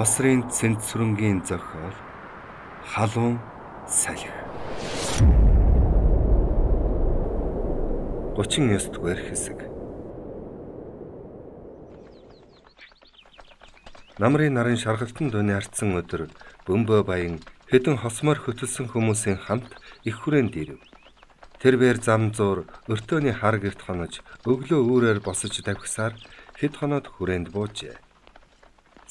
Осрын Цэнцсүрэнгийн зохиол халуун салхи 39 дугаар хэсэг Намрын нарын шаргалтын дууны ардсан өдөр бөмбөө баян хэдэн хосмоор хөтөлсөн хүмүүсийн хамт их хүрээн дээрэв. Тэр бээр зам зуур өртөөний хар герт хонож өглөө үүрээр босож давхисаар хэд хоноод хүрээнд буужээ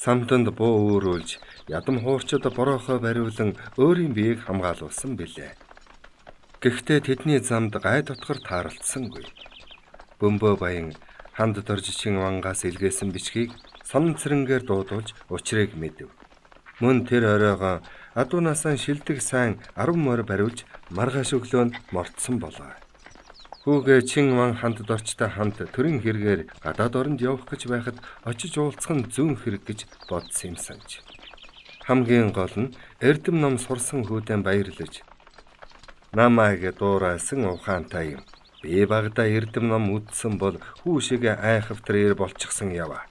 самтанд буу өөрүүлж ядам хуурчид борохоо бариулан өөрийн биеийг хамгаалуулсан билээ. Гэхдээ тэдний замд гай дотгор тааралцсангүй. Бөмбөө баян ханд доржичин вангаас илгээсэн бичгийг сонн цэрэнгээр дуудуулж учрыг мэдв. Мөн тэр оройгоо адуунасаа шилдэг сайн 10 морь бариулж маргааш өглөө нь мордсон болоо. Хүүгээ чин ман хандд орчтой хамт төрийн хэрэгээр гадаад оронд явах гэж байхад очиж уулзах нь зүүн хэрэг гэж бодсон юм санаж. Хамгийн гол нь эрдэм ном сурсан хүүдэн баярлаж намайг дуурайсан ухаантай юм. Би багада эрдэм ном үдсэн бол хүүшигээ айхавтрээр болчихсон яваа.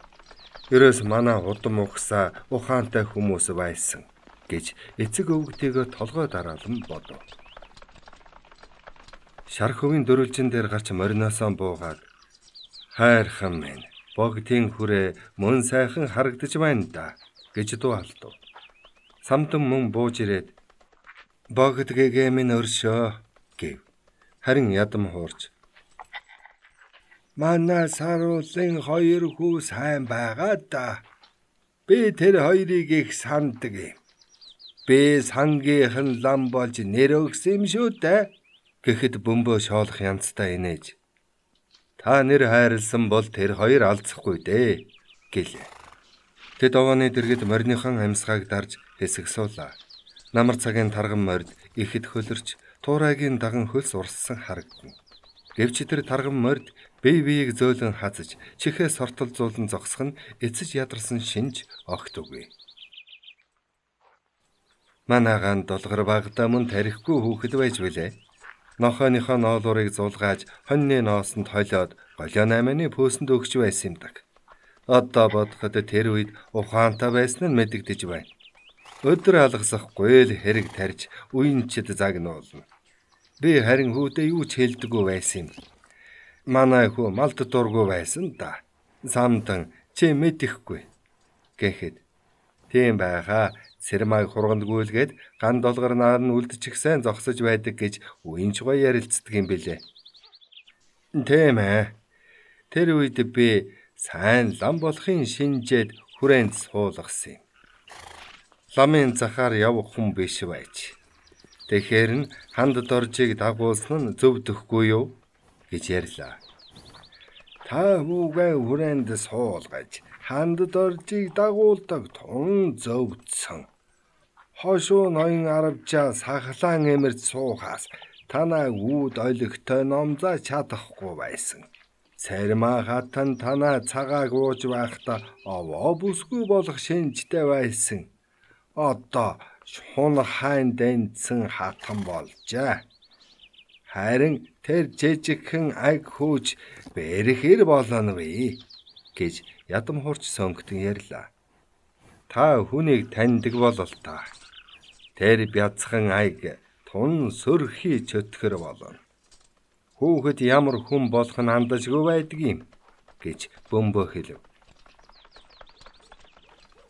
Ерөөс манай удам ухсаа ухаантай хүмүүс байсан гэж эцэг өвгтэйгээ толгой дараалан бодов шархөгийн дөрвөлжин дээр гарч мориноосоо буугаад хайрхан минь богдын хүрээ мөн сайхан харагдаж байна да гэж дуу алдав. Самдан мөн бууж ирээд богд гэгээ минь өршөө гэв. Харин ядам хуурч Манай саруулын хоёр хүү сайн байгаа да. Би тэр хоёрыг их санддаг юм. Би сангийнхан лам болж нэр өгс юм шүү дээ гэхэд бөмбөө шоолох янзтай инээж та нэр хайрлсан бол тэр хоёр алцахгүй дээ гэлээ. Тэд овооны дэргэд мориныхан амьсгааг дарж хэсэгсуулаа. Намар цагийн тарган морид ихэд хөлөрч туурагийн даган хөлс урссан харагдана. Гэвч тэр тарган морид бие биеийг зөөлөн хазаж чихээ сортолзуулан зогсох нь эцэж ядарсан шинж огт үгүй. Манагаан долгор багада мөн тарихгүй хүүхэд байж билээ нохооныхоо ноолуурыг зулгааж хоньны ноосонд холиод голио найманы пөөсөнд өгч байсан юм даг. Одоо бодоход тэр үед ухаантай байсан нь мэдэгдэж байна. Өдөр алгасахгүй л хэрэг тарж үеинчд загнуулна. Би харин хүүдээ юу ч хэлдэггүй байсан юм. Манай хүү малд дургүй байсан да. Самдан чи мэдэхгүй гэхэд тийм байхаа Сэрмаг хургандгүйлгээд ган долгор наар нь үлдчихсэн зогсож байдаг гэж үинч гоё ярилцдаг юм бэлээ. Тийм ээ. Тэр үед би сайн лам болохын шинжээд хүрээнд суулгасан юм. Ламын захаар явх хүн биш байж. Тэгэхэр нь ханд доржийг дагуулсан нь зөв төхгүй юу гэж ярьлаа. Та хүүгээ хүрээнд суулгаж ханд доржийг дагуулдаг тун зөвдсөн. Хошуу ноён аравжаа сахлаан эмэрд суухаас танаа үүд ойлгохтой номзаа чадахгүй байсан. Царма хатан танаа цагааг ууж байхдаа овоо бүсгүй болох шинжтэй байсан. Одоо шун хайн дэнцэн хатан болжээ. Харин тэр жижигхэн аг хөөж бэрхэр болно бий гэж ядам хурж сөнгөтөн ярьлаа. Та хүнийг таньдаг болол та. Тэр бяцхан айг тун сөрхий чөтгөр болно. Хүүхэд ямар хүн болох нь андажгүй байдаг юм гэж бөмбөө хэлв.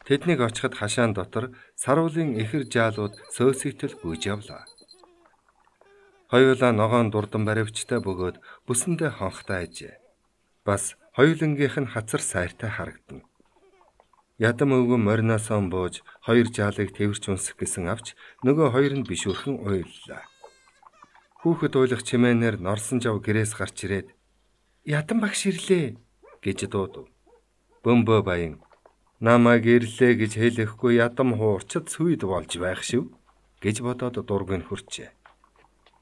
Тэднийг очиход хашаан дотор саруулын ихэр жаалууд сөөсгөл гүйж явлаа. Хоёулаа ногоон дурдан баривчтай бөгөөд бүсэндээ хонхтай ажээ. Бас Хоёулангийнх нь хацар сайртай харагдана. Ядам өвгөн мориноосоо бууж хоёр жаалыг тэрч унсах гэсэн авч нөгөө хоёр нь бишүрхэн уйллаа. Хүүхэд уйлах чимээнээр норсон жав гэрээс гарч ирээд "Ядам багш ирлээ" гэж дуудав. Бөмбө баян "Намайг ирлээ" гэж хэлэхгүй ядам хуурчд сүйд болж байх шив гэж бодоод дургын хөрчээ.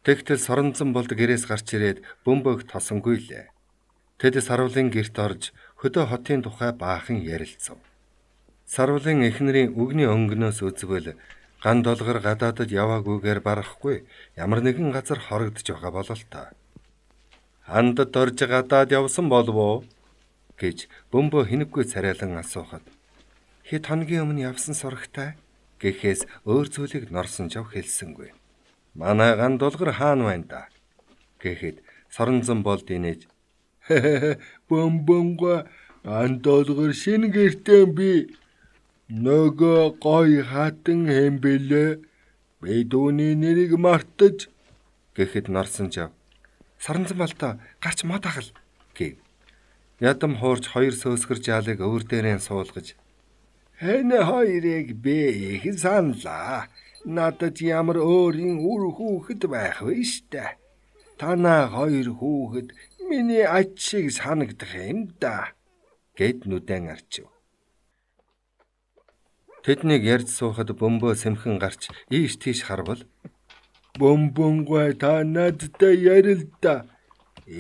Тэгтэл соронзон болд гэрээс гарч ирээд бөмбөг тосонгүй лээ. Тэд Сарвлын герт орж хөдөө хотын тухай баахан ярилцав. Сарвлын эхнэрийн өгний өнгнөөс үзвэл ган долгор гадаадд яваагүйгээр барахгүй ямар нэгэн газар хорогдож байгаа бололтой. Хандд орж гадаад явсан болов уу гэж бөмбө хинэггүй царайлан асуухад хэд хоногийн өмнө явсан сурагтай гэхээс өөр зүйлийг норсон жав хэлсэнгүй. Манай ган дулгар хаан байна да гэхэд соронзон бол динэж Бөмбөнгөө антолгор шинэ гэртээ би нөгөө гой хатан хэмбэлээ би дүүний нэрийг мартаж гэхэд нарсан жав. Саранзан балта гарч мад ахал гэв. Ядам хуурж хоёр сөөсгөр жаалыг өвөр дээрээ суулгаж Энэ хоёрыг би их саналаа. Надад ямар өөрийн үр хүүхэд байх вэ штэ. Танаа хоёр хүүхэд Миний ачиг санагдах юм да гэд нүдэн арчив. Тэднийг ярьж суухад бөмбөө сэмхэн гарч ийш тийш харвал бөмбөнгөө та надтай ярилда.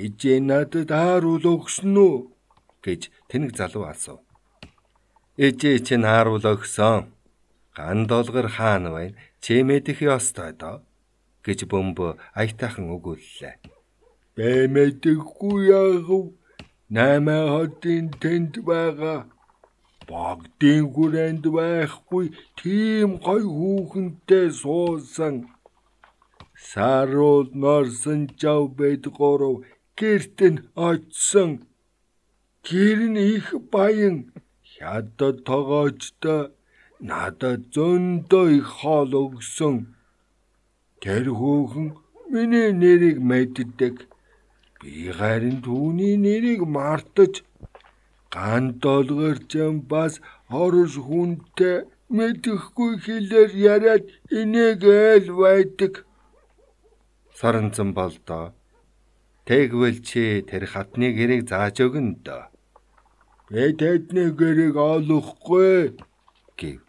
Ижээ надад хааруул өгсөн үү гэж тэнэг залуу асуув. Ижээ чинь хааруул өгсөн. Ган долгор хаана байна? Чимэдэх ёстой доо гэж бөмбөө аятайхан өгүүллээ. Бэмэдэхгүй яагав намаа хотын тэнд байгаа багдын хүрээнд байхгүй тийм гой хүүхэнтэй суусан сарууд норсон жав бэдгоров гэрт нь очсон гэр нь их баян хятад тогоочтой надад зөндөө их хоол өгсөн тэр хүүхэн миний нэрийг мэддэг Би харин түүний нэрийг мартаж ган долгоор зам бас хорос хүнтэй мэдэхгүй хэлээр яриад инээгээл байдаг. Саранцан болдоо. Тэгвэл чи тэр хатны гэрийг зааж өгнө дөө. Би тэдний гэрийг олохгүй гэв.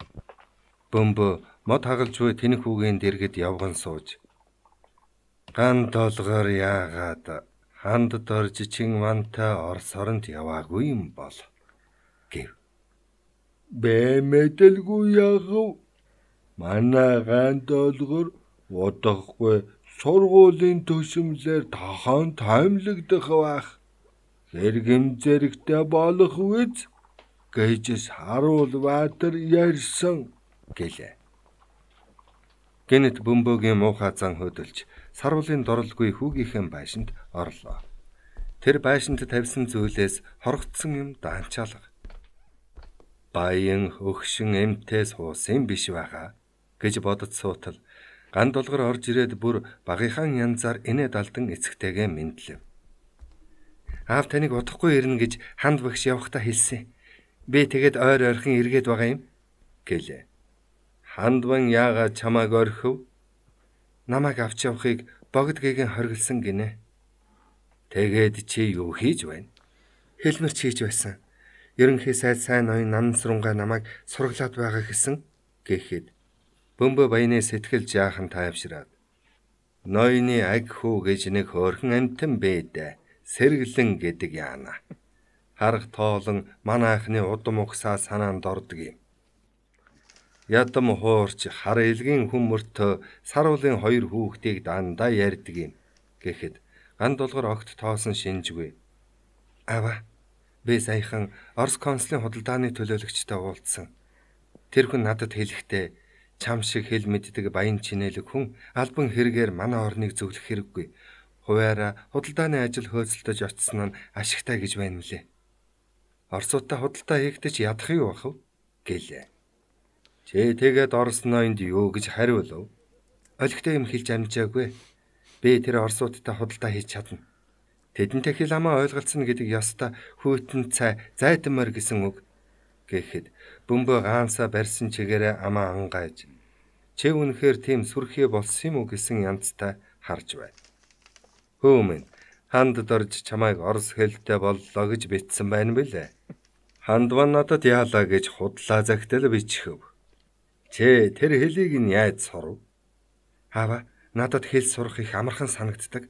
Бөмбө мод хагалж буй тэнх хүүгийн дэргэд явган сууж. Ган толгоор яагаад хандд орж чин мантай орс оронд яваагүй юм бол гэв. Бэмэдэлгүй яхав. Манай ганд олгор удахгүй сургуулийн төсөмлөөр тохон таймлагдах байх. Зэргэм зэрэгтэй болох үед гэжс харуул баатар ярьсан гэлээ. Гэнэт бөмбөгийн муухай зан хөдөлж сарвлын доролгүй хүүгийнхэн байшинд орлоо. Тэр байшинд тавьсан зүйлээс хоргоцсон юм даанчаалга. Баян өгшин эмтээс хуусан биш байгаа гэж бодож суутал ган дулгар орж ирээд бүр багийнхан янзаар инэ далдан эцэгтэйгээ мэдлээ. Аав таныг удахгүй ирнэ гэж ханд багш явахта хэлсэн. Би тэгэд ойр ойрхон эргээд байгаа юм гэлээ. Хандван яага чамааг орхив намайг авч явахыг богд гээгэн хоригдсан гинэ. Тэгээд чи юу хийж байна? Хэлмэрч хийж байсан. Ерөнхий сайд сайн ноён намсрунгаа намайг сурглаад байгаа гэсэн гэхэд бөмбө баяны сэтгэл жаахан тайвшираад ноёны аг хүү гэж нэг хөрхөн амтан бэдэ сэргэлэн гэдэг яана. Харах тоолон манай анхны удам ухсаа санаанд ордог юм ядам хуурч хар илгийн хүмүүрт саруулын хоёр хүүхдийг дандаа ярьдаг юм гэхэд ган дулгар огт тоосон шинжгүй. Ава би саяхан Орос консулын худалдааны төлөөлөгчтэй уулзсан. Тэр хүн надад хэлэхдээ чам шиг хэл мэддэг баян чинэлэг хүн альбан хэрэгээр манай орныг зөвлөх хэрэггүй. Хуваараа худалдааны ажил хөөцөлдөж очсон нь ашигтай гэж байна мүлээ. Оросуудаа худалдаа хийгдэж ядах юу бахв гэлээ. Чээ тэгээд орсноо энд юу гэж хариулв. Олигтой юм хэлж амжаагүй. Би тэр орсуудтай худалдаа хийж чадна. Тэдэнтэй хэл хамаа ойлголцно гэдэг ёстой хөөтэн цай зайтмаар гэсэн үг гэхэд бөмбө гаансаа барьсан чигээрээ амаа ангайж чи үнэхээр тийм сүрхий болсон юм уу гэсэн янзтай харж байна. Хөө минь ханд дорж чамайг орс хэлтэй боллоо гэж битсэн байна бэлээ. Ханд ба надад яалаа гэж худлаа загтал бичхэв. Чэ тэр хэлийг нь яаж сурв? Аава, надад хэл сурах их амархан санагддаг.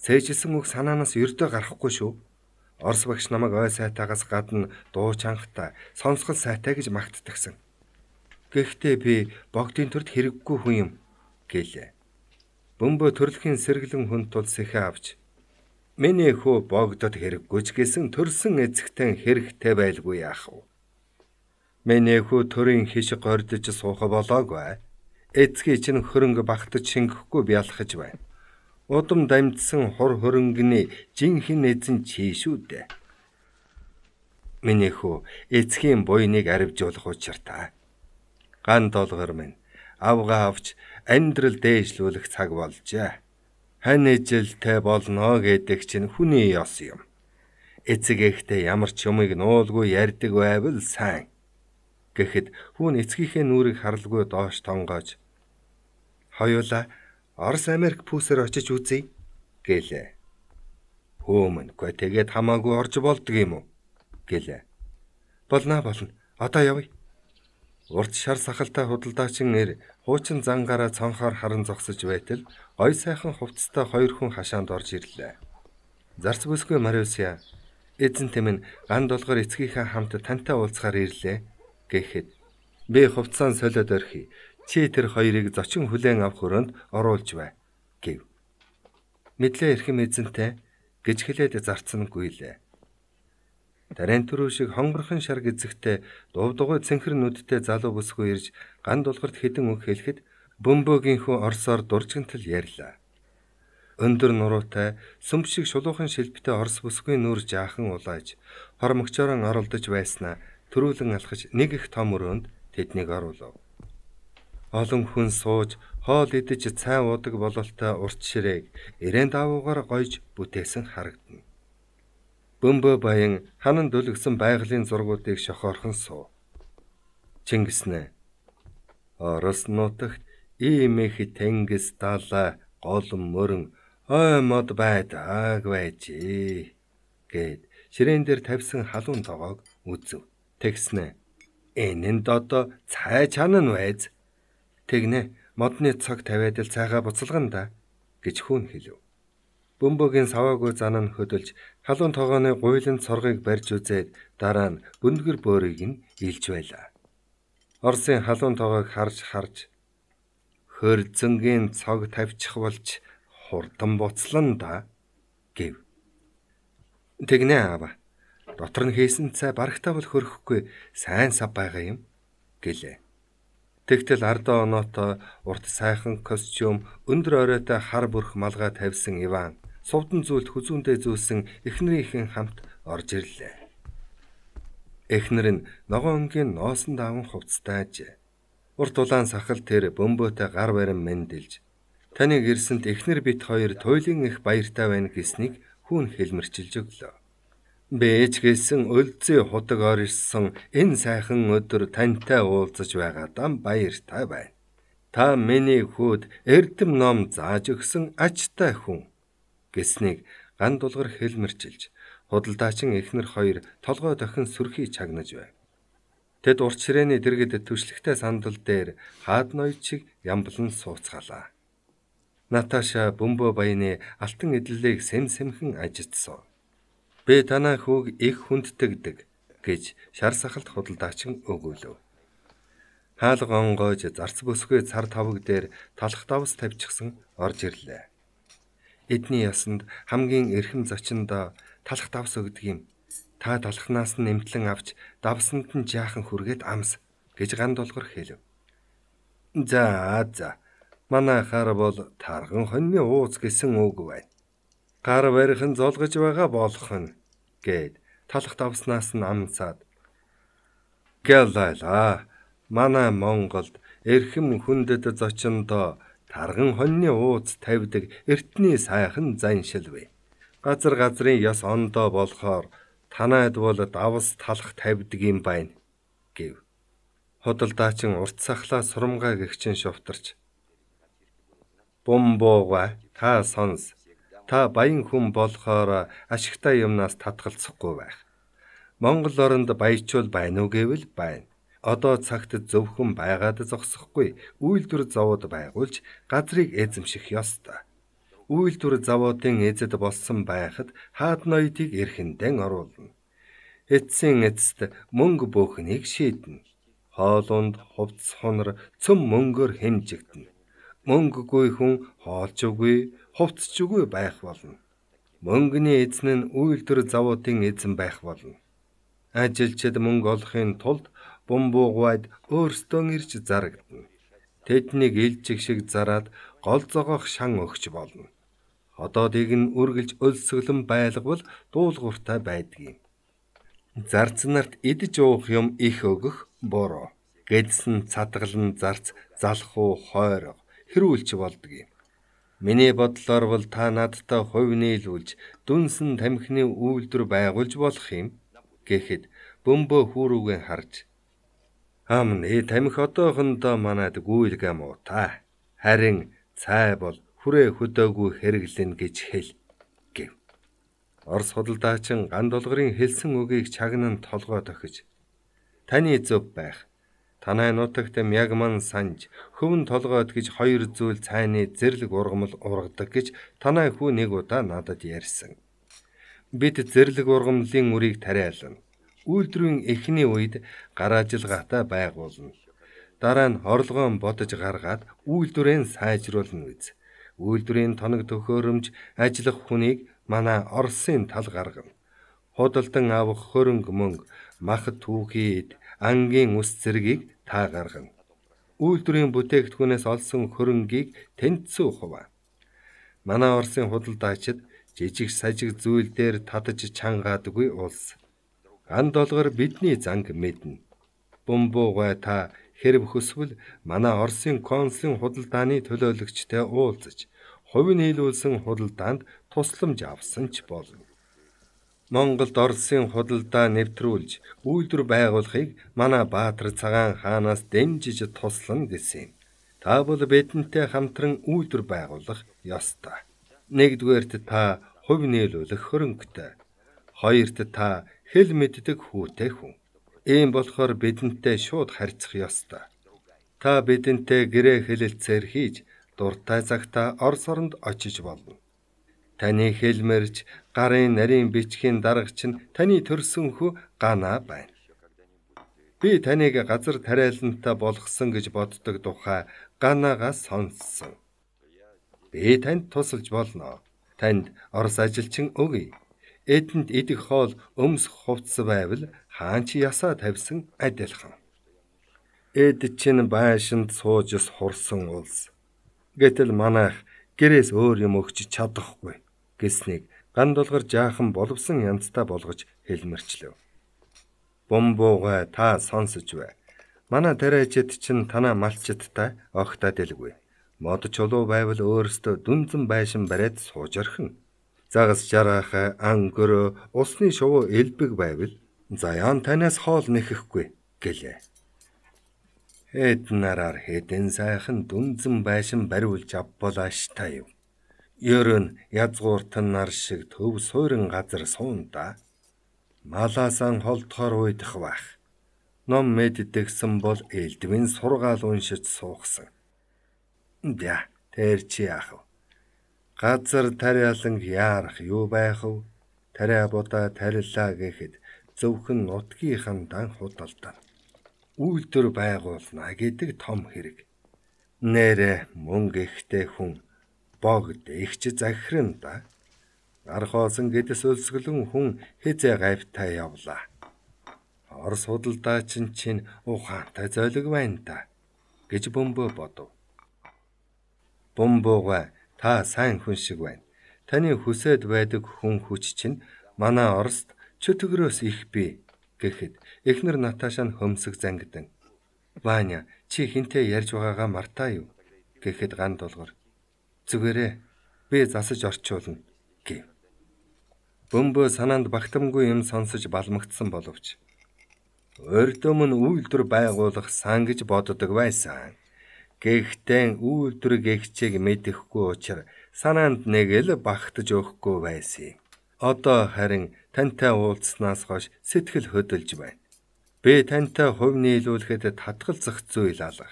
Сээжилсэн үг санаанаас ердөө гарахгүй шүү. Орс багш намайг ой сайтаагаас гадна дуу чангатай, сонсгол сайтай гэж магтдагсан. Гэхдээ би богдын төрд хэрэггүй хүн юм гэлээ. Бөмбө төрөлхийн сэргэлэн хүн тул сэхэ авч Миний хөө богдод хэрэггүйч гэсэн төрсэн эцэгтэн хэрэгтэй байлгүй яах вэ? Мэнэхүү төрийн хишг гордож суух болоогүй. Эцгийн чинь хөрөнгө багтаж шингэхгүй бялхаж байна. Удам дамжсан хур хөрөнгөний жинхэнэ эзэн чи шүү дээ. Мэнэхүү эцгийн буйныг аривжуулах учиртай. Ган толгор минь авга авч амьдрал дээжлүүлэх цаг болжээ. Хань эзэлтэй болно гэдэг чинь хүний ёс юм. Эцэг эхтэй ямар ч юмыг нуулгүй ярьдаг байвал сайн гэхэд хүн эцгийнхээ нүрийг харалгүй доош тонгоож хоёулаа Орос Америк пүүсээр очиж үзье гэлээ. Хөөмөн гоо тэгээд хамаагүй орж болдго юм уу гэлээ. Болнаа болно. Одоо явъя. Урд шар сахалтай худалдаачин нэр хуучин зангаараа цонхоор харан зогсож байтал ой сайхан хувцастай хоёр хүн хашаанд орж ирлээ. Зарц бүсгүй Мариусиа эзэнтэ минь ган долгор эцгийнхээ хамт тантай уулзахаар ирлээ гэхэд би хувцаан солиод орхи. Чи тэр хоёрыг зочин хүлээн авах өрөөнд оруулж бай гэв. Мэдлээ эрхэм эзэнтэй гэж хэлээд зарцсангүй лээ. Тарент руу шиг хонгорхон шар гизэгтэй дувдугуй цэнхэр нүдтэй залуу бүсгүй ирж ган дулгарт хідэн үг хэлэхэд бөмбөгийнхөө орсоор дуржигтал ярьлаа. Өндөр нуруутай сүмб шиг шулуухан шилбтэй орс бүсгүй нүур жаахан улааж хормогчоор оролдож байснаа төрүүлэн алхаж нэг их том өрөөнд тэднийг оруулав. Олон хүн сууж, хоол идэж цай уудаг бололтой урт ширээг ирээн давуугаар гойж бүтээсэн харагдана. Бөмбө баян ханан дүлгсэн байгалийн зургуудыг шохоорхон суув. Чингис нэ. Орос нутагт ийм их тэнгис далай, гол мөрөн, ой мод байдаг байжээ гэд ширээн дээр тавьсан халуун тоогоог үзв тэгснэ. Энэнд одоо цай чанаа нь байз. Тэгнэ модны цаг тавиад л цайгаа буцалгана да гэж хүүн хэлв. Бөмбөгийн саваагүй зан нь хөдөлж халуун тогооны гуйланд соргыг барьж үзээд дараа нь бөндгөр бөөрийг нь илж байлаа. Орсын халуун тогоог харж харж хөрзөнгийн цог тавьчих болж хурдан буцлан да гэв. Тэгнэ аава. Дотор нь хийсэн цай барагтаа бол хөрөхгүй сайн сав байгаа юм гэлээ. Тэгтэл ардаа оноотой урт сайхан костюм, өндөр оройтой хар бүрх малгай тавьсан Иван сувдан зүйлд хүзүүндээ зөөсөн эхнэрийнхэн хамт орж ирлээ. Эхнэр нь ногоон өнгийн ноосон даван хувцастайж урт улаан сахал тэр бөмбөтэй гар барим мэндэлж таныг ирсэнд эхнэр бит хоёр туйлын их баяртай байна гэснийг хүүн хэлмэрчилж өглөө. Бэж гэлсэн өлзөө худаг орьсон энэ сайхан өдөр тантай уулзаж байгаадаа баяртай байна. Та миний хүүд эрдэм ном зааж өгсөн ажтай хүн гэснийг ган дулгар хэлмэрчилж худалдаачин эхнэр хоёр толгой дохин сүрхий чагнаж байв. Тэд урт ширээний дэргэд төвшлэгтэй сандал дээр хаад ноёд шиг ямблан сууцгаалаа. Наташа бөмбө баяны алтан эдлэлийг сэм сэмхэн ажидсан. Би танаа хүүг их хүндтэгдэг гэж шар сахалт худалдаачин өгүүлв. Хаал гонгойж зарц бүсгүй цар тавг дээр талх давс тавьчихсан орж ирлээ. Эдний ясанд хамгийн эрхэм зочиндоо талх давс өгдөг юм. Та талхнаас нь нэмтлэн авч давсанд нь жаахан хүргээд амс гэж ган дулгар хэлв. За за. Манай хар бол тарган хоньны ууц гэсэн үг байна. Гар барих нь золгож байгаа болох нь гээд талах давснаас нь амцаад Гэлайла манай Монголд эрхэм хүндэд зочиндоо тарган хоньны ууц тавьдаг эртний сайхан заншил бай. Газар газрын ёс ондоо болохоор танайд бол давс талах тавьдаг юм байна гэв. Худалдаачин урт сахлаа сурамгаа гихчин шувтарч бумбууга та сонс та баян хүн болохоор ашигтай юмнаас татгалзахгүй байх. Монгол оронд баячуул байна уу гэвэл байна. Одоо цагт зөвхөн байгаад зогсохгүй үйлдвэр завод байгуулж газрыг эзэмших ёстой. Үйлдвэр заводын эзэд болсон байхад хаад ноёдыг эрхэндэн оруулна. Эцсийн эцэст мөнгө бүхнийг шийднэ. Хоолунд хувц хонор цөм мөнгөөр хэмжигдэнэ. Мөнгөгүй хүн хоолж үгүй, хувцсжгүй байх болно. Мөнгөний эзэн нь үйлдвэр завуудын эзэн байх болно. Ажилчид мөнгө олохын тулд бум буугвайд өөрсдөө ирж зарагдана. Тэднийг илжиг шиг зараад гол зогоох шан өгч болно. Ходоодыг нь үргэлж өлсгөлэн байлгавал дуулууртай байдгийг. Зарц нарт идэж уух юм их өгөх буруу. Гэдсэн цадгал нь зарц залах уу хойрог хэрүүлч болдгийг. Миний бодлоор бол та надтай хувь нийлүүлж дүнсэн тамхины үйлдвэр байгуулж болох юм гэхэд бөмбөө хүүрүүгээ харж Амны тамхи одоохондоо манад гүйлгэм уу та харин цай бол хүрээ хөдөөгүй хэрэглэн гэж хэл гэв. Орос худалдаачин ган дулгарын хэлсэн үгийг чагнан толгой тохиж таны зөв байх Танай нутагт мягман санж, хөвн толгойд гэж хоёр зүйл цайны зэрлэг ургамал ургадаг гэж танай хүү нэг удаа надад ярьсан. Бид зэрлэг ургамлын үрийг тариална. Үйлдрийн эхний үед гараажилгаатай байгуулна. Дараа нь хорлогоон бодож гаргаад үйлдвэрээ сайжруулна үз. Үйлдвэрийн тоног төхөөрөмж ажиллах хүнийг манай Оросын тал гаргана. Худалдан авах хөрөнгө мөнгө, мах түүхийд ангийн үс зэргийг та гаргана. Үйлдвэрийн бүтээгдэхүүнээс олсон хөрөнгийг тэнцүү хуваа. Манай Оросын худалдаачид жижиг сажиг зүйл дээр татаж чангаадгүй улс. Ан долгор бидний занг мэднэ. Бөмбөгөө та хэрв хүсвэл манай Оросын консулын худалдааны төлөөлөгчтэй уулзаж, хувь нийлүүлсэн худалдаанд тусламж авсан ч болно. Монголд Оросын худалдаа нэвтрүүлж үйлдвэр байгуулахыг манай Баатар цагаан хаанаас дэмжиж туслана гэсэн юм. Та бол бидэнтэй хамтран үйлдвэр байгуулах ёстой. Нэгдүгээрт та хувь нийлүүлэх хөрөнгөтэй. Хоёрт та хэл мэддэг хүүтэй хүн. Ийм болохоор бидэнтэй шууд харьцах ёстой. Та бидэнтэй гэрээ хэлэлцээр хийж дуртай цагта Орос оронд очиж болно. Таны хэлмэрч гарын нарийн бичгийн дарга чинь таны төрсөнхөө ганаа байна. Би таныг газар тариалантай болгосон гэж боддог тухай ганаагаас сонссон. Би танд тусалж болно. Танд орос ажилчин өгье. Эдэнд идэх хоол өмсөх хувцас байвал хаан чи ясаа тавьсан адилхан. Эд чинь байшинд суужс хурсан улс. Гэтэл манайх гэрээс өөр юм өгч чадахгүй гэснийг ган дулгар жаахан боловсон янзтай болгож хэлмэрчлэв. Бомбоогой та сонсож бай. Манай тариачид чинь танаа малчидтай огтаа дэлгүй. Мод чулуу байвал өөрөөсөө дүнзэн байшин бариад сууж орхин. Загас жараах ан гөрөө усны шувуу элбэг байвал заяан танаас хоол нэхэхгүй гэлээ. Хэд нараар хэдэн сайхан дүнзэн байшин бариулж авболааш та юу. Ерөн язгууртан нар шиг төв суурин газар суунда малаасан холдохоор уйдах бах. Ном мэд дэгсэн бол элдвэн сургаал уншиж суухсан. Дя тэр чи яах вэ? Газар тариалан яарах юу байх вэ? Тариа бодаа тариллаа гэхэд зөвхөн нутгийнхан дан худалдан үйлдвэр байгуулна гэдэг том хэрэг. Нэрэ мөнгө ихтэй хүн богд эгч захиранда арх хоосон гэдэс өлсгөлөн хүн хизээ гавьтаа явлаа. Ор судалдаач нь чинь ухаантай зойлог байна та гэж бөмбө бодов. Бөмбөгөө та сайн хүн шиг байна. Таны хүсэд байдаг хүн хүч чинь манай Оросд чөтгөрөөс их бий гэхэд эхнэр Наташа нь хөмсг зангидан. Ваня чи хинтээ ярьж байгаагаа мартаа юу гэхэд ган дулгар. Зүгээрээ би засаж орчуулна гэв. Бөмбө санаанд багтамгүй юм сонсож балмагдсан боловч өрдөмн үйлдвэр байгуулах сан гэж боддог байсан. Гэхдээ үйлдвэр гэгчийг мэдэхгүй учраас санаанд нэг л багтаж өгөхгүй байсан. Одоо харин тантай уулзснаас хойш сэтгэл хөдөлж байна. Би тантай хувь нийлүүлэхэд татгалзах зүйл алга.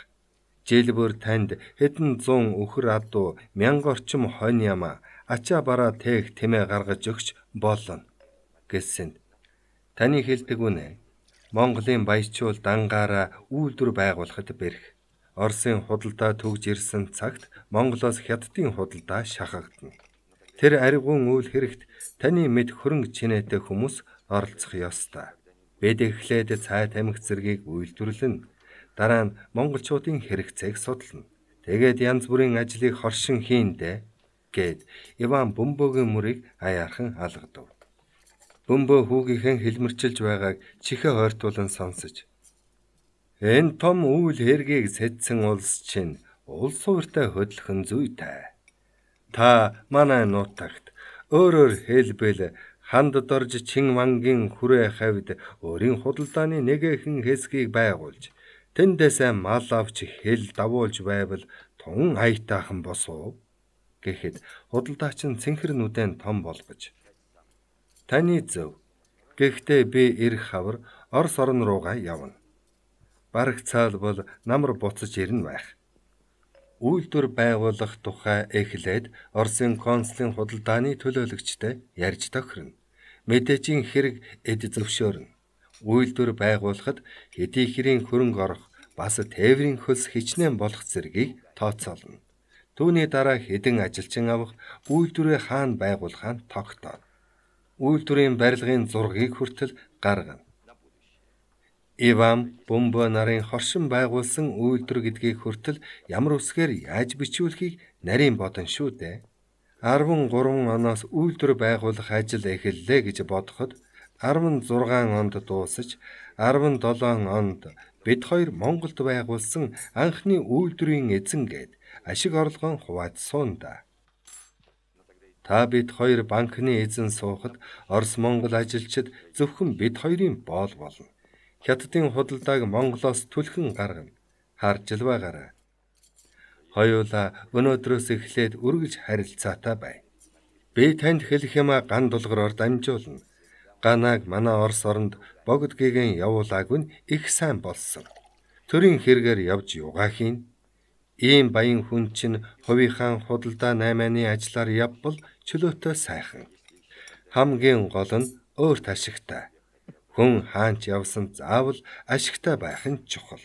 Жэлбэр танд хэдэн зуун өхөр адуу мянга орчим хонь яма ачаа бараа тээх тэмээ гаргаж өгч болно гэсэн. Таны хэлдэг үнэ. Монголын баячуул дангаараа үйлдвэр байгуулахад бэрх. Оросын худалдаа төгж ирсэн цагт Монголоос хятадын худалдаа шахагдана. Тэр аригун үйл хэрэгт таны мэд хөрөнгө чинээтэй хүмүүс оролцох ёстой. Бид эхлээд цай тамхи зэргийг үйлдвэрлэн Дараа нь монголчуудын хэрэгцээг судална. Тэгээд янз бүрийн ажлыг хоршин хийндэ гэд Иван бөмбөгийн мөрийг аяархан алгадав. Бөмбө хүүгийнхэн хэлмэрчилж байгааг чихэ хойртуулан сонсож энэ том үйл хэргийг сэтсэн улс чинь улс хууртай хөдлөхөн зүйтэй. Та манай нутагт өөрөөр хэлбэл ханд дорж чин мангийн хүрээ хавьд өөрийн худалдааны нэгэхэн хэсгийг байгуулж тэндээсээ мал авч хэл давуулж байвал тун хаятаахан босов гэхэд худалдаач нь цэнхэр нүдэн том болгож таны зөв гэхдээ би ирэх хавар Орос орн руугаа явна. Бараг цаал бол намар буцаж ирнэ байх. Үйлдвэр байгуулах тухай эхлээд Оросын консулын худалдааны төлөөлөгчтэй ярьж тохирно. Мэдээжийн хэрэг эд зөвшөөрнө үйлдвэр байгуулахад хэдий хэрийн хөрөнгө орох бас тээврийн хөлс хичнээн болох зэргийг тооцоолно. Түүний дараа хэдэн ажилчин авах үйлдвэрээ хаана байгуулахаа тогтооно. Үйлдвэрийн барилгын зургийг хүртэл гаргана. Ивам бөмбө нарын хоршин байгуулсан үйлдвэр гэдгийг хүртэл ямар үсгээр яаж бичүүлэхийг нарийн бодон шүү дээ. 13 оноос үйлдвэр байгуулах ажил эхэллээ гэж бодоход 16 онд дуусаж 17 онд бид хоёр Монголд байгуулсан анхны үйлдвэрийн эзэн гээд ашиг орлогон хувааж суунда. Та бид хоёр банкны эзэн суухад Орос Монгол ажилчид зөвхөн бид хоёрын боол болно. Хятадын худалдааг Монголоос түлхэн гаргана. Харж л байгаарай. Хоёулаа өнөөдрөөс эхлээд үргэлж харилцаатай бай. Би танд хэлэх юма ган дулгараар дамжуулна Ганаг манай Орос оронд богд гээгэн явуулааг нь их сайн болсон. Төрийн хэрэгээр явж югаахийн ийм баян хүн чинь хувийнхаа худалдаа 8-ны ажиллаар явбал чөлөөтэй сайхан. Хамгийн гол нь өөрт ашигтай. Хүн хаанч явсан заавал ашигтай байх нь чухал.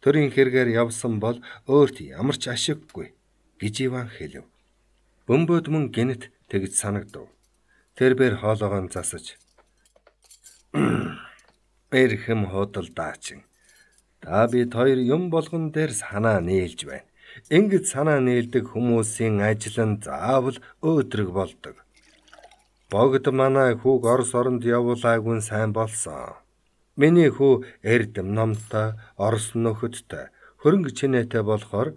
Төрийн хэрэгээр явсан бол өөрт ямар ч ашиггүй гэж Иван хэлв. Бөмбөд мөн гинт тэгж санагдав. Тэр бэр хоолоогоо засаж Эрхэм худалдаачин. Та бид хоёр юм болгон дээр санаа нээлж байна. Ингээд санаа нээлдэг хүмүүсийн ажил нь заавал өөдрөг болдог. Богд манай хүүг Орос оронд явуулаагүй сайн болсон. Миний хүү эрдэм номтой, орос нөхөдтэй, хөрөнгө чинээтэй болохоор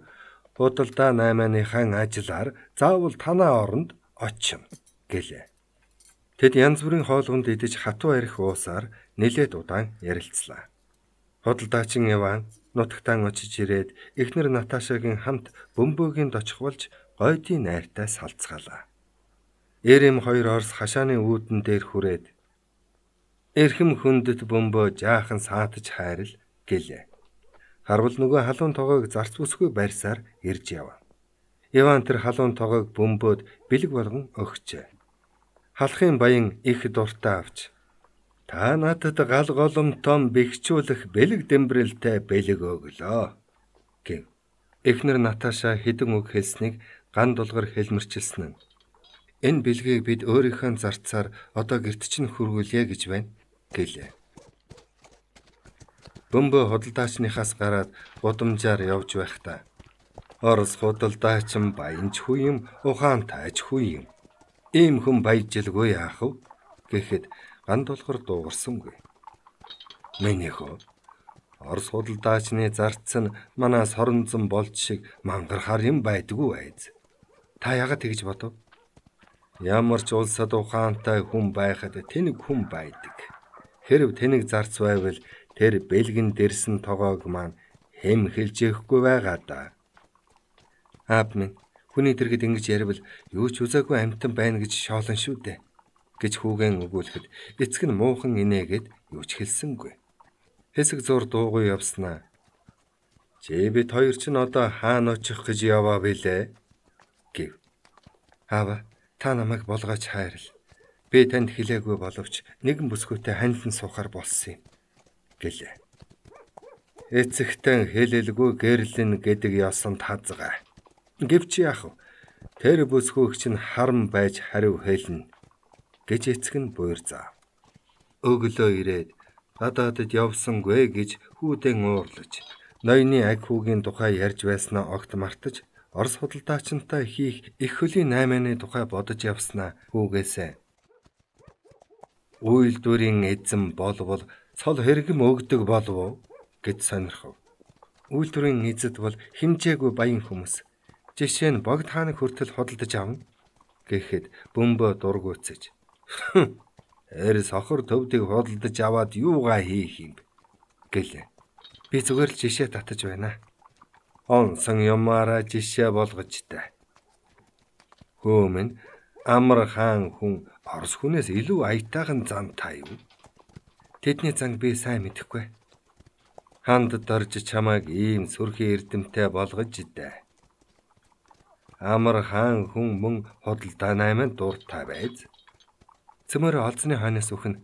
худалдаа 8-аныхан ажиллаар заавал танаа оронд очин гэлээ. Тэд янз бүрийн хоолгонд идэж хатуу арх уусаар нэлээд удаан ярилцлаа. Худалдаачин Иван нутагтаан очиж ирээд эхнэр Наташагийн хамт бөмбөгийн дочхволж гойдын найртай салцгаалаа. Эрэм хоёр орс хашааны үүдэн дээр хүрээд эрхэм хүндэт бөмбөө жаахан саатаж хайрл гэлээ. Харвал нөгөө халуун тогоог зарц бүсгүй барьсаар ирж яваа. Иван тэр халуун тогоог бөмбөөд бэлэг болгон өгчээ халахын баян их дуртай авч та надад гал голомтон бэхжүүлэх бэлэг дэмбрэлтэй бэлэг өглөө гэв. Эхнэр Наташа хідэн үг хэлснийг ган дулгар хэлмэрчилсэн нь. Энэ бэлгийг бид өөрийнхөө зарцаар одоо гэрт чинь хөргүүлье гэж байна гэлээ. Бөмбө худалдаачныхаас гараад гудамжаар явж байхдаа Орос худалдаач нь баянч хүү юм, ухаантай аж хүү юм Ийм хүн баяжилгүй яах вэ гэхэд ган тулгар дуугарсангүй. Минийхөө Орос худалдаачны зарц нь манай соронзон болж шиг мангархаар юм байдгүй байз. Та яагаад тэгж бодов? Ямар ч улсад ухаантай хүн байхад тэнэг хүн байдаг. Хэрв тэнэг зарц байвал тэр бэлгэн дэрсэн тогоог маань хэм хэлж ихгүй байгаа да. Аапмин Хүний дэргэд ингэж ярил юу ч үзаагүй амтан байна гэж шоолон шүү дээ гэж хүүгэн өгүүлэхэд эцэг нь муухан инээгээд юу ч хэлсэнгүй. Хэсэг зур дуугүй явснаа. Жээ бид хоёр ч нь одоо хаана очих гэж яваа билээ гэв. Аава та намайг болгооч хайрл. Би танд хэлээгүй боловч нэгэн бүсгүйтэй ханилан суухаар болсон юм гэлээ. Эцэгтэн хэлэлгүй гэрлэн гэдэг ёсонд хазгаа. Гэвч яах вэ? Тэр бүсгүйгч нь харам байж хариу хэлнэ гэж эцэг нь буйр заав. Өглөө ирээд гадаадд явсангүй гэж хүүдэн уурлаж ноёны аг хүүгийн тухай ярьж байснаа огт мартаж Орос худалдаачинтай хийх их хөлийн 8-ны тухай бодож явснаа хүүгээсээ. Үйлдвэрийн эзэн болвол цол хэрэгм өгдөг болов уу гэж сонирхов. Үйлдвэрийн эзэд бол химжээгүй баян хүмүүс Жишээ нь богд хааны хүртэл хөдөлж авна гэхэд бөмбө дургуутсаж. Эр сохор төвдгийг хөдөлж аваад юугаа хийх юм бэ? гэлээ. Би зүгээр л жишээ татаж байна. Онсон ямаараа жишээ болгож таа. Хөөмн Амар хаан хүн Орос хүнээс илүү аятайхан зам таа юу? Тэдний занг би сайн мэдэхгүй. Ханд дорж чамайг ийм сүрхий эрдэмтэй болгож идэ амар хаан хүн мөн худалдаа найман дуртай байз. Цөмөр олзны хаанаас өхөн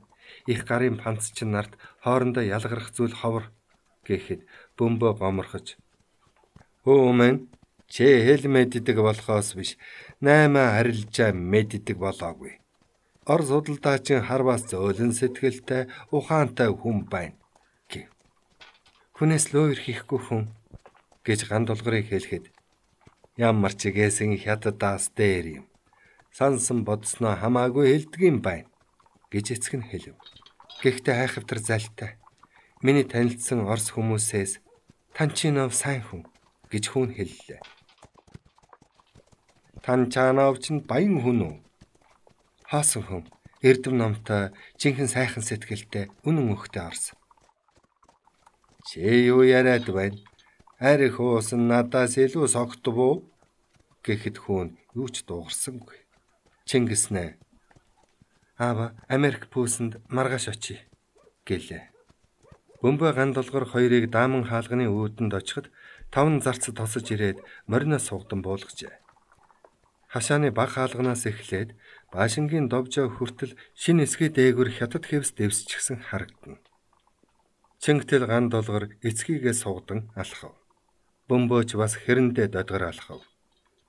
их гарын панц чин нарт хоорондоо ялгарх зүйл ховор гэхэд бөмбө гоморхож "Хөө мэн чи хэл мэддэг болохоос биш наймаа харилжаа мэддэг болоогүй." Ор судалдаачин харвас зөөлөн сэтгэлтэй ухаантай хүн байна гэв. Хүнээс лөө ирэх ихгүй хүн гэж ган дулгарыг хэлэхэд Ямар ч гэсэн хятадаас дээр юм. Сансан бодсноо хамаагүй хэлдгийм байна гэж эцэг нь хэлв. Гэхдээ хайхавтар залтай. Миний танилцсан орс хүмүүсээс Танчинов сайн хүн гэж хүн хэллээ. Танчанов ч баян хүн үү? Хаасан хүн. Эрдэм намтай, жинхэнэ сайхан сэтгэлтэй, үнэн өгтэй орс. Чи юу яриад байна? Ари хөөс нь надаас илүү согт буу гэхэд хүүн юу ч дуугарсангүй. Чингис нэ. Аава Америк пүүсэнд маргааш очие гэлээ. Бөмбө гандалгар хоёрыг дааман хаалганы өөдөнд очиход таван зарц тосож ирээд мориноос суугдан буулгажээ. Хашааны баг хаалганаас эхлээд Баашингийн довжоо хүртэл шин эсхий дээгүр хятад хэвс дэвсчихсэн харагдана. Чингтэл ган долгор эцгийгээ суудан алхав бөмбөөч бас хэрэндээ додгор алхав.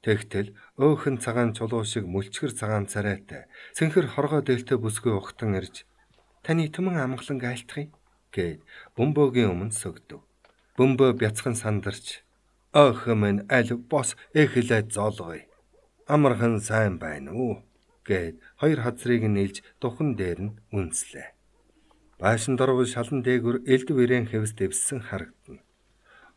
Тэгтэл өөхөн цагаан чулуу шиг мөлчгөр цагаан царайтай цэнхэр хоргоо дээлтэй бүсгүй ухтан ирж таны тэмэн амгланг айлтгая гэд бөмбөгийн өмнө сөгдөв. Бөмбөө бяцхан сандарч өөх минь аль бос эхлээ зоолгоё. Амархан сайн байна уу гэд хоёр хазрыг нээлж духан дээр нь үнслээ. Байшин дорвол шалан дээгүр элдв ирээн хэвс дэвссэн харагдана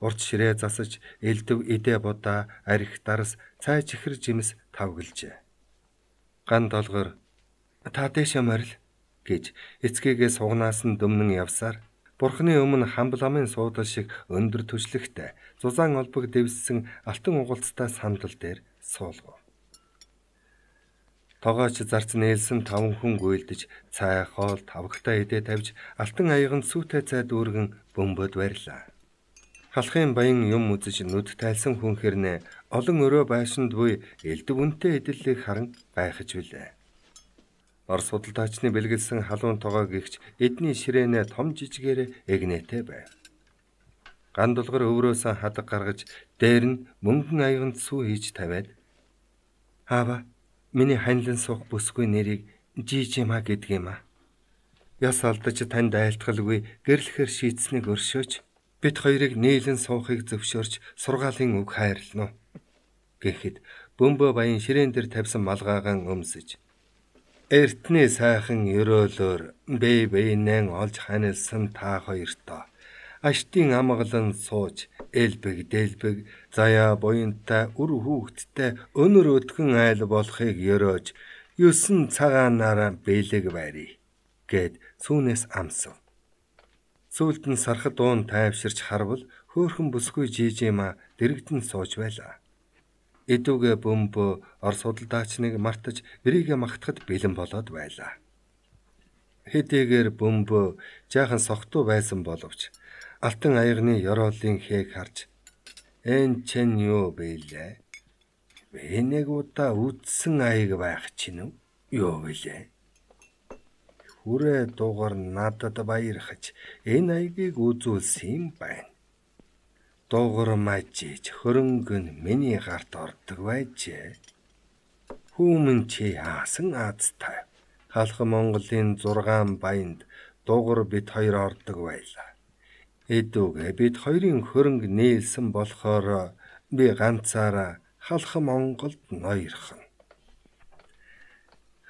урд ширээ засаж элдв идэ бодаа арх дарс цай чихэр жимс тавгэлжээ. Ган долгор та дэшээ морил гэж эцгээгээ сугнаас нь дөмнөн явсаар Бурхны өмнө хамбламын суудал шиг өндөр төшлөгтэй зузаан олбог дэвссэн алтан угуулцтай сандал дээр суулгав. Тогооч зарц нээлсэн таван хүн гуйлдэж цай хоол тавхтай идэ тавьж алтан аяганд сүйтэй цай дүүргэн бөмбөд барьлаа. Халахын баян юм үзэж нүд тайлсан хүн хэрнээ олон өрөө байшинд буй элдв үнтэй эдэллийг харан гайхаж билээ. Орос судалдаачны бэлгэлсэн халуун тогоог ихч эдний ширээнэ том жижигээрээ эгнээтэй байв. Ган дулгар өврөөсөө хадаг гаргаж дээр нь мөнгөн аяганд сүү хийж тавиад "Аава, миний ханилан суух бүсгүй нэрийг жижима гэдэг юм аа. Яс алдаж танд айлтгалгүй гэрлэхэр шийдсэнийг өршөөч." Бид хоёрыг нийлэн суухыг зөвшөөрч сургаалын үг хайрлнаа гэхэд бөмбө баян ширээн дээр тавьсан малгаагаан өмсөж эртний сайхан өрөөлөөр бэ бэнэн олж ханилсан та хоёртоо аштын амгалан сууж элбэг дэлбэг заяа буянтай үр хүүхдтэй өнөр өдгөн айл болохыг өрөөж юусэн цагаанаараа бэлэг байрий гэд сүүнээс амсав Сүүлд нь сархад уун тайвширч харвал хөөхөн бүсгүй жижима дэрэгдэн сууж байлаа. Эдүүгээ бөмбө ор судалдаачныг мартаж эрийгэ магтахад бэлэн болоод байлаа. Хэдийгээр бөмбө жаахан согтуу байсан боловч алтан аягны ёроолын хээг харж эн чэн юу бэлээ? Вэнэг удаа үдсэн аяг байх чинь юу бэлээ? хүрээ дуугар надад баярхаж энэ аягийг үзүүлсэн байна. Дуугар мажиж хөрөнгөн миний гарт ордог байжээ. Хүмүн чи яасан азтай. Халх Монголын 6 баянд дуугар бит хоёр ордог байлаа. Эдүүгээ бид хоёрын хөрөнгө нээлсэн болохоор би ганцаараа халах Монголд ноёрхон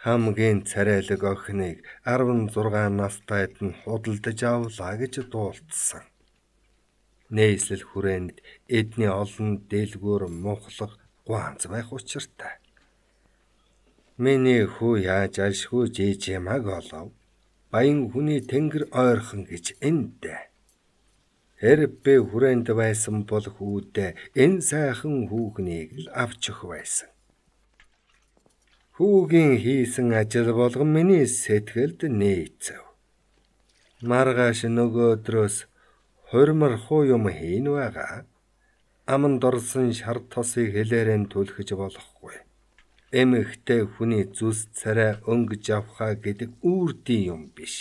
хамгийн царайлаг охиныг 16 настайд нь худалдаж авлаа гэж дуулцсан. Нээслэл хүрээнд эдний олон дэлгүүр мухлах гуанц байх учиртай. Миний хүү яаж альшгүй жижимаг олов. Баян хүний тэнгэр ойрхон гэж эндэ. Хэрбэ хүрээнд байсан бол хүүдээ энэ сайхан хүүхнийг л авч өгөх байсан. Хүүгийн хийсэн ажил болгон миний сэтгэлд нээцв. Маргааш нөгөөдрөөс хормор хуу юм хийн байгаа. Аманд орсон шар тосыг хэлээрэн түлхэж болохгүй. Эмэгтэй хүний зүс царай өнгөж авхаа гэдэг үрдийн юм биш.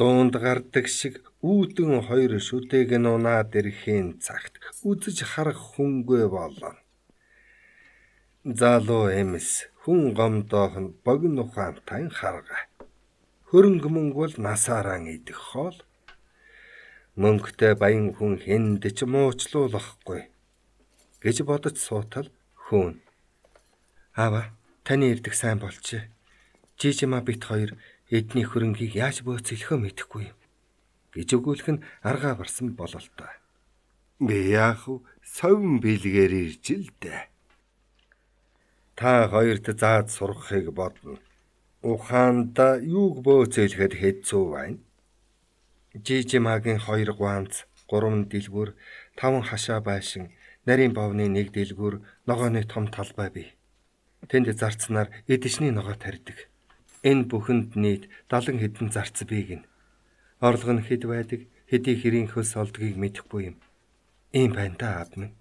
Дуунд гардаг шиг үүдэн хоёр шүтэйг нь унаад ирэхийн цагт үзэж харах хүнгүй болно залуу эмс хүн гомдоох нь богино ухаантай харга. Хөрөнгө мөнгө бол насаараа идэх хоол. Мөнгөтэй баян хүн хэнд ч муучлуулахгүй гэж бодож суутал хөөн. Аава, таны ирдэг сайн болчих. Жижима бит хоёр эдний хөрөнгийг яаж бөөцөлхөө мэдэхгүй юм. гэж өгүүлэх нь аргаа барсан бололтой. Би яах вэ? Совин биелгээр ирж л дээ та хоёрт зааж сурахыг бодно. Ухаанда юуг бөөцөөлөхөд хэцүү байна. Жижимагийн 2 гуанц, 3 дэлгүүр, 5 хашаа байшин, нарийн бовны 1 дэлгүүр, ногооны том талбай бий. Тэнд зарцнаар эдэшний ногоо тарьдаг. Энэ бүхэнд нийт 70 хэдэн зарц бий гин. Орлого нь хэд байдаг, хэдий хэрийн хөлс олдгийг мэдэхгүй юм. Ийм байна та аав минь.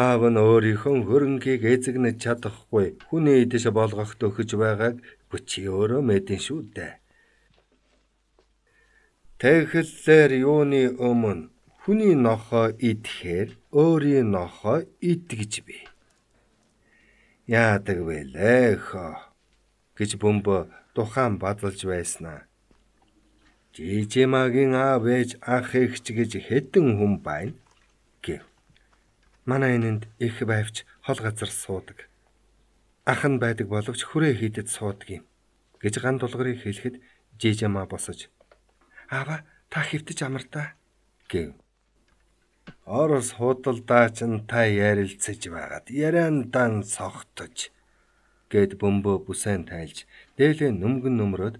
Аав нь өөрийнхөө хөрөнгийг эзэгнэж чадахгүй хүний идэш болгохт өгч байгааг бүчи өөрөө мэдэн шүү дээ. Тэгэхлээр юуны өмнө хүний нохоо идэхээр өөрийн нохоо идэгж бий. Яадаг вэлээ хөө гэж бөмбө тухайн бадалж байснаа. Жижимагийн аав ээж ах эгч гэж хэдэн хүн байна манай энэнд их байвч хол газар суудаг. Ах нь байдаг боловч хүрээ хийдэд суудаг юм гэж ган тулгарыг хэлэхэд жижема босож "Аава, та хөвтөж амартаа" гэв. Орос худалдаач нь та ярилцаж байгаад яриандан согтож гэд бөмбөө бүсэн тайлж дээлээ нүмгэн нүмрөөд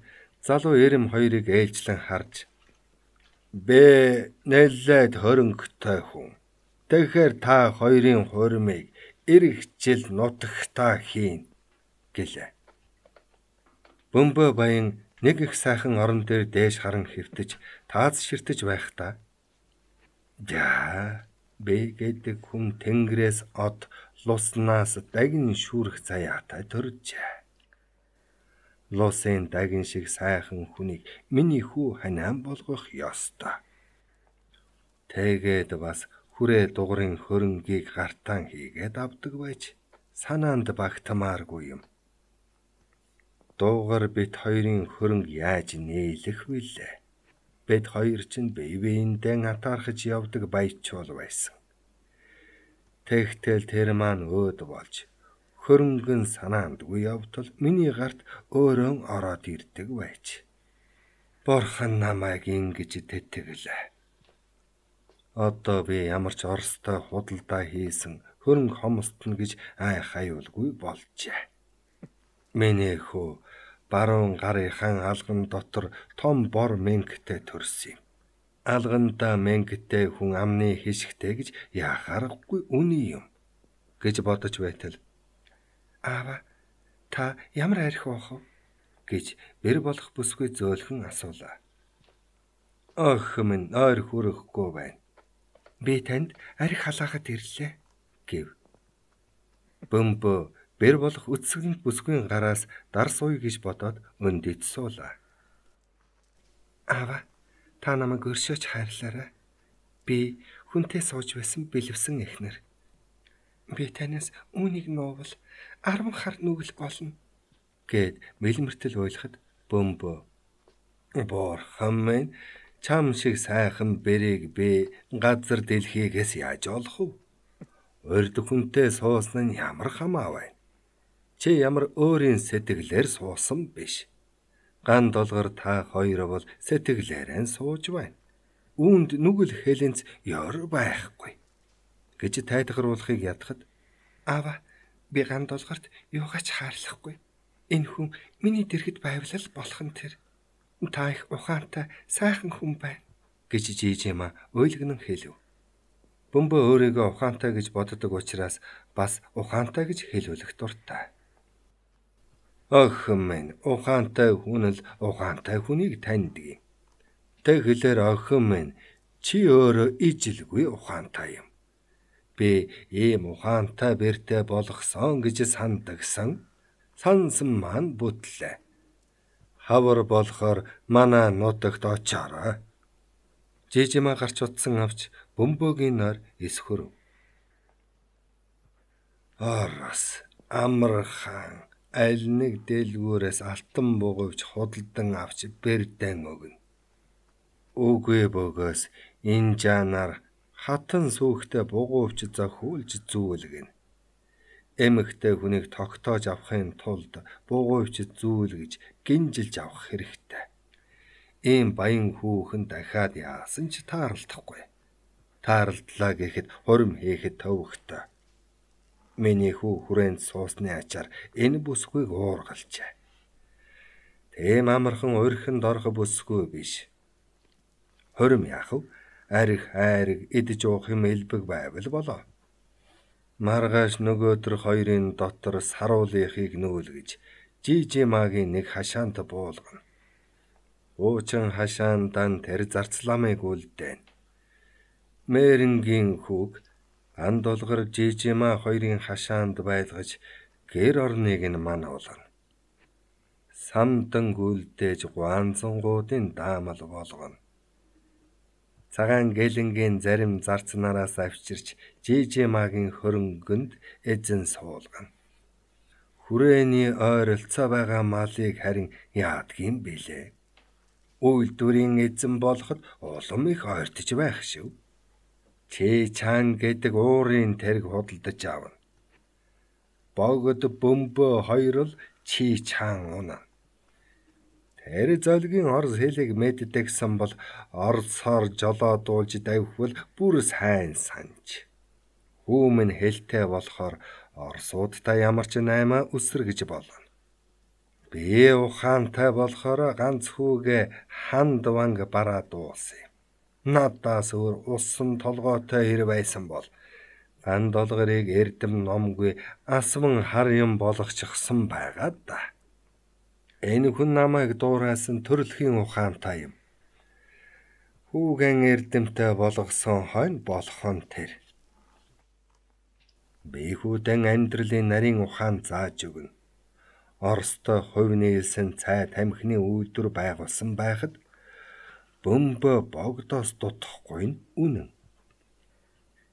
залуу эрэм хоёрыг ээлжлэн харж "Бэ нэлээд хөрөнгөтэй хүн" Тэгэхэр та хоёрын хуурмыг эрг хичээл нутагтаа хийн гэлээ. Бөмбө баян нэг их сайхан орон дээр дээш харан хөвтөж таац ширтэж байхдаа "Жаа, бэ гэдэг хүн тэнгэрээс од луснаас дагн шүүрэх заяатай төржээ. Лусын дагн шиг сайхан хүнийг миний хүү ханиан болгох ёстой." Тэгээд бас хүрээ дугарын хөрөнгийг гартаан хийгээд авдаг байж санаанд багтамааргүй юм. Дуугар бит хоёрын хөрөнг яаж нээлэх вүлээ? Бид хоёр ч бэйвэндэн атаархаж явдаг баячуул байсан. Тэгтэл тэр маань өөд болж хөрөнгөн санаандгүй явтал миний гарт өөрөө ороод ирдэг байж. Борхон намайг ингэж тэтгэлээ. Одоо би ямар ч орстой худалдаа хийсэн хөрөнгө хомстно гэж айхай юулгүй болжээ. Мэнийхүү баруун гарын алган дотор том бор мэнгтэй төрсөн юм. Алганда мэнгтэй хүн амны хишгтэй гэж яхаарахгүй үний юм гэж бодож байтал Аава та ямар арх واخ гэж бэр болох бүсгүй зөөлхөн асуулаа. Ох минь ойр хүрхгүй байна. Би танд арх халаахад ирлээ гэв. Бөмбө бэр болох үтсгэнт бүсгүй гараас дар суй гэж бодоод өндөд суулаа. Аава та намайг өршөөч хайрлаарай. Би хүнтэй сууж байсан бэлвсэн эхнэр. Би танаас үүнийг нуувал 10 хар нүгэл болно гэд мэлмэртэл ойлоход бөмбө. Борхан минь чам шиг сайхан бэрэг бэ газар дэлхийгээс яаж олох вэ? Урд хүнтэй суусан нь ямар хамаа байна? Чи ямар өөрийн сэтгэлээр суусан биш. Ган долгор та хоёр бол сэтгэлээрэн сууж байна. Үүнд нүгэл хелэнц ёр байхгүй гэж тайлгаруулахыг ядахад аава би ган долгорт юугаач хаарлахгүй. Энэ хүн миний дэргэд байвлал болох нь тэр та их ухаантай сайхан хүн байна гэж жийжэма ойлгонон хэлв. Бөмбө өөрийгөө ухаантай гэж боддог учраас бас ухаантай гэж хэлүүлэх дуртай. Ох минь ухаантай хүн л ухаантай хүнийг таньдаг юм. Тэгэлэр охин минь чи өөрөө ижилгүй ухаантай юм. Би ийм ухаантай бэртэ болгосон гэж сандагсан сансан маань бүтлээ хавар болохоор манай нутагт очоорой. Жижима гарч утсан авч бөмбөгийн нойр эсхөрв. Араас амархан аль нэг дэлгүүрээс алтан бугуйч худалдан авч бэрдэн өгнө. Үгүй бөгөөс энэ жанар хатан сүүхтэ бугуйч захуулж зүүлгэн эмэгтэй хүнийг тогтоож авахын тулд буугуйч зүйл гэж гинжилж авах хэрэгтэй. Ийм баян хүүхэн дахиад яасан ч тааралдахгүй. Тааралдлаа гэхэд хорим хийхэд төвөгтэй. Миний хүү хүрээнд суусны ачаар энэ бүсгүйг уургалжээ. Тэм амархан өрхөн дорх бүсгүй биш. Хорим яах вэ? Арих хайрыг идэж уух юм элбэг байвал болоо Маргааш нөгөөдөр хоёрын дотор саруулынхыг нөөлгөж жижимагийн нэг хашаанд буулгана. Уучин хашаандан тэр зарцламыг үлдээн. Мэрингийн хүүг анд олгор жижима хоёрын хашаанд байлгаж гэр орныг нь мануулна. Самдан гүлдээж гуанзангуудын даамал болгоно цагаан гэлэнгийн зарим зарцнараас авчирч жижи магийн хөрөнгөнд эзэн суулгана. Хүрээний ойролцоо байгаа малыг харин яадгийн бэлээ. Үйлдвэрийн эзэн болоход улам их ойртож байх шүү. Чи чаан гэдэг уурын тэрэг худалдаж аавна. Богод бөмбө хоёр л чи чаан унаа Эризолгийн орс хэлийг мэддэгсэн бол орсоор жолоодуулж давхвал бүр сайн санж. Хүмүн хэлтэй болохоор орсуудтай ямар ч наймаа өсөр гэж болно. Бие ухаантай болохоор ганц хүүгээ ханд ванг бараа дуулсан. Надаас өөр усан толгойтой хэр байсан бол ган долгорыг эрдэм номгүй асван хар юм болгочихсон байгаа да. Энэ хүн намайг дуурайсан төрөлхийн ухаантай юм. Хүүгэн эрдэмтэй болгосон хонь болохон тэр. Бэхүүдэн амьдралын нарийн ухаан зааж өгнө. Оростой хувь нээлсэн цай тамхины үүдүр байгуулсан байхад бөмбө богдоос дутахгүй нь үнэн.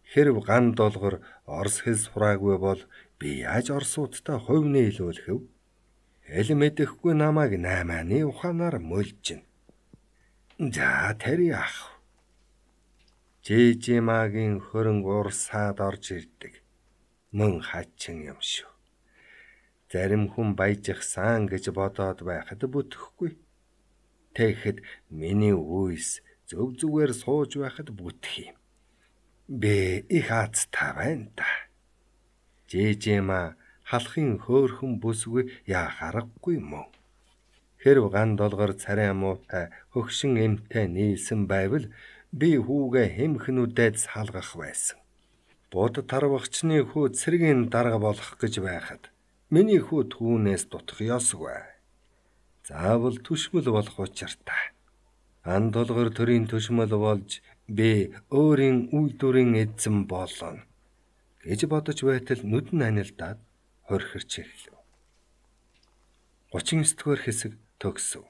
Хэрв ган долгор орс хэл сураагүй бол би яаж орсуудтай хувь нээлүүлэх вэ? Хэл мэдэхгүй намайг наймааны ухаанаар мөлжин. За тэр яах? Жэжимагийн хөрөнгө урсаад орж ирдэг. Мөн хачин юм шүү. Зарим хүн баяжихсан гэж бодоод байхад бүтэхгүй. Тэгэхэд миний үйс зөв зүгээр сууж байхад бүтэх юм. Бэ их хаац та байна та. Жэжима халахын хөөхөн бүсгүй яа харахгүй мөн. Хэрв ган долгор царай муутай хөгшин эмтэй нийлсэн байвал би хүүгээ хэмхнүүдэд салгах байсан. Бод тарвагчны хүү цэргийн дарга болох гэж байхад миний хүү түүнээс дутх ёсгүй. Заавал түшмэл болох учиртай. Ан толгор төрийн түшмэл болж би өөрийн үйлдвэрийн эзэн болно гэж бодож байтал нүдэн анилдаад хорхирч эхлэв. 39 дугаар хэсэг төгсөв.